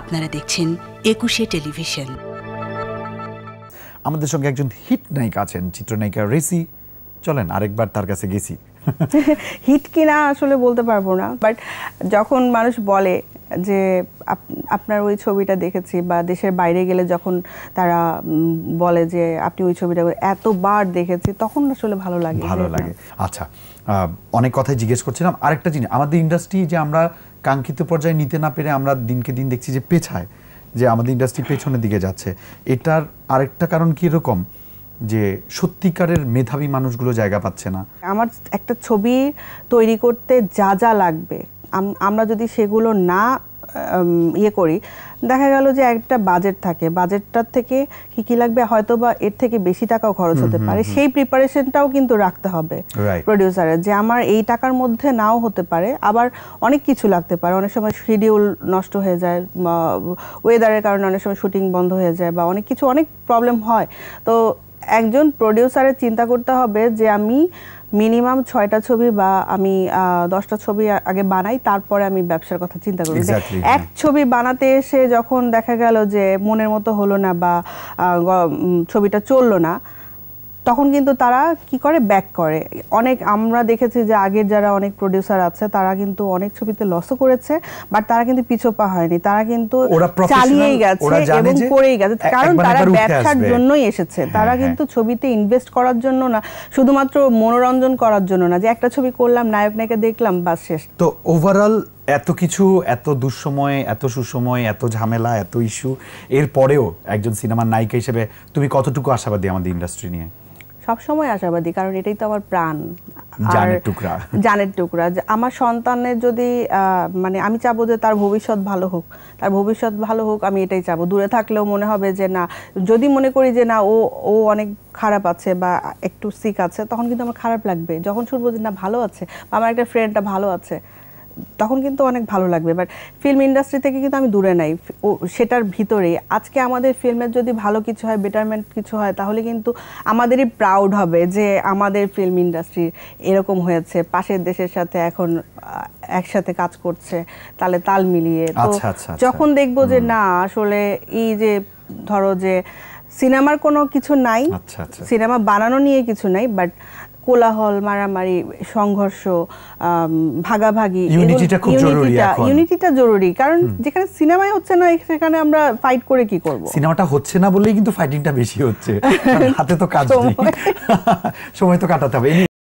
আপনারা দেখছেন একুশে টেলিভিশন আমাদের সঙ্গে একজন হিট নায়িকা আছেন চিত্রনায়িকা রেসি চলেন আরেকবার তার কাছে গেছি হিট কিনা আসলে বলতে পারবো না বাট যখন মানুষ বলে যে আপনার ওই ছবিটা দেখেছি বা দেশের বাইরে গেলে যখন তারা বলে যে আপনি ওই ছবিটা এতবার দেখেছি তখন আসলে ভালো লাগে ভালো লাগে আচ্ছা অনেক কথাই জিজ্ঞেস করছিলাম আরেকটা জিনিস আমাদের ইন্ডাস্ট্রি যে আমরা কাঙ্ক্ষিত পর্যায়ে নিতে না পেরে আমরা দিনকে দিন দেখছি যে পেছায় যে আমাদের ইন্ডাস্ট্রি পেছনের দিকে যাচ্ছে এটার আরেকটা কারণ কি এরকম যে সত্যিকারের মেধাবী মানুষগুলো জায়গা পাচ্ছে না আমার একটা ছবি তৈরি করতে যা যা লাগবে আমরা যদি সেগুলো না ইয়ে করি দেখা গেল যে একটা বাজেট থাকে বাজেটটার থেকে কি কি লাগবে হয়তো বা এর থেকে বেশি টাকাও খরচ হতে পারে সেই প্রিপারেশনটাও কিন্তু রাখতে হবে প্রডিউসারের যে আমার এই টাকার মধ্যে নাও হতে পারে আবার অনেক কিছু লাগতে পারে অনেক সময় শিডিউল নষ্ট হয়ে যায় ওয়েদারের কারণে অনেক সময় শুটিং বন্ধ হয়ে যায় বা অনেক কিছু অনেক প্রবলেম হয় তো একজন প্রডিউসারের চিন্তা করতে হবে যে আমি মিনিমাম ছয়টা ছবি বা আমি দশটা ছবি আগে বানাই তারপরে আমি ব্যবসার কথা চিন্তা করি এক হ্যাঁ। ছবি বানাতে এসে যখন দেখা গেল যে মনের মতো হলো না বা ছবিটা চললো না তখন কিন্তু তারা কি করে ব্যাক করে অনেক আমরা দেখেছি যে আগের যারা অনেক প্রডিউসার আছে তারা কিন্তু অনেক ছবিতে লসও করেছে বাট তারা কিন্তু পিছোপা হয়নি তারা কিন্তু চালিয়েই গেছে এবং করেই গেছে কারণ তারা ব্যবসার জন্যই এসেছে হ্যাঁ, তারা হ্যাঁ। কিন্তু ছবিতে ইনভেস্ট করার জন্য না শুধুমাত্র মনোরঞ্জন করার জন্য না যে একটা ছবি করলাম নায়ক নায়িকা দেখলাম বাস শেষ তো ওভারঅল এত কিছু এত দুঃসময় এত সুসময় এত ঝামেলা এত ইস্যু এর পরেও একজন সিনেমার নায়িকা হিসেবে তুমি কতটুকু আশাবাদী আমাদের ইন্ডাস্ট্রি নিয়ে সবসময় আশাবাদী কারণ এটাই তো আমার প্রাণ আর টুকরা জানের টুকরা আমার সন্তানের যদি মানে আমি চাবো যে তার ভবিষ্যৎ ভালো হোক তার ভবিষ্যৎ ভালো হোক আমি এটাই চাবো দূরে থাকলেও মনে হবে যে না যদি মনে করি যে না ও ও অনেক খারাপ আছে বা একটু সিক আছে তখন কিন্তু আমার খারাপ লাগবে যখন শুনবো যে না ভালো আছে বা আমার একটা ফ্রেন্ডটা ভালো আছে তখন কিন্তু অনেক ভালো লাগবে বাট ফিল্ম ইন্ডাস্ট্রি থেকে কিন্তু আমি দূরে নাই ও সেটার ভিতরেই আজকে আমাদের ফিল্মের যদি ভালো কিছু হয় বেটারমেন্ট কিছু হয় তাহলে কিন্তু আমাদেরই প্রাউড হবে যে আমাদের ফিল্ম ইন্ডাস্ট্রি এরকম হয়েছে পাশের দেশের সাথে এখন একসাথে কাজ করছে তালে তাল মিলিয়ে তো আচ্ছা, আচ্ছা, আচ্ছা। যখন দেখবো যে না আসলে এই যে ধরো যে সিনেমার কোনো কিছু নাই সিনেমা বানানো নিয়ে কিছু নাই বাট কোলাহল মারামারি সংঘর্ষ ভাগাভাগি ইউনিটিটা খুব জরুরি জরুরি কারণ যেখানে সিনেমাই হচ্ছে না সেখানে আমরা ফাইট করে কি করব সিনেমাটা হচ্ছে না বলেই কিন্তু ফাইটিংটা বেশি হচ্ছে হাতে তো কাজ সময় তো কাটাতে হবে